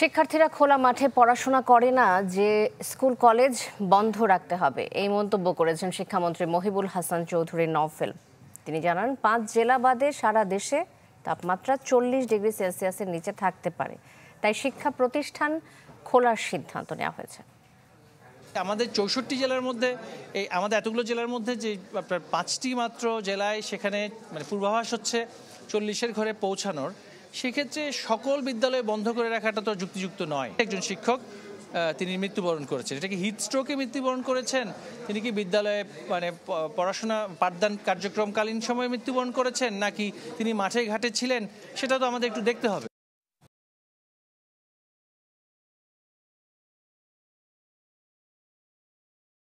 শিক্ষার্থীরা খোলা মাঠে পড়াশোনা করে না যে স্কুল কলেজ বন্ধ রাখতে হবে এই মন্তব্য করেছেন শিক্ষামন্ত্রী মহিবুল হাসান চৌধুরী নফেল তিনি জানান পাঁচ জেলা বাদে সারা দেশে তাপমাত্রা চল্লিশ ডিগ্রি সেলসিয়াসের নিচে থাকতে পারে তাই শিক্ষা প্রতিষ্ঠান খোলার সিদ্ধান্ত নেওয়া হয়েছে আমাদের চৌষট্টি জেলার মধ্যে এই আমাদের এতগুলো জেলার মধ্যে যে পাঁচটি মাত্র জেলায় সেখানে মানে পূর্বাভাস হচ্ছে চল্লিশের ঘরে পৌঁছানোর সেক্ষেত্রে সকল বিদ্যালয় বন্ধ করে রাখাটা তো যুক্তিযুক্ত নয় একজন শিক্ষক তিনি মৃত্যুবরণ করেছেন এটা কি হিটস্ট্রোকে মৃত্যুবরণ করেছেন তিনি কি বিদ্যালয়ে মানে পড়াশোনা পাঠদান কার্যক্রমকালীন সময়ে মৃত্যুবরণ করেছেন নাকি তিনি মাঠে ঘাটে ছিলেন সেটা তো আমাদের একটু দেখতে হবে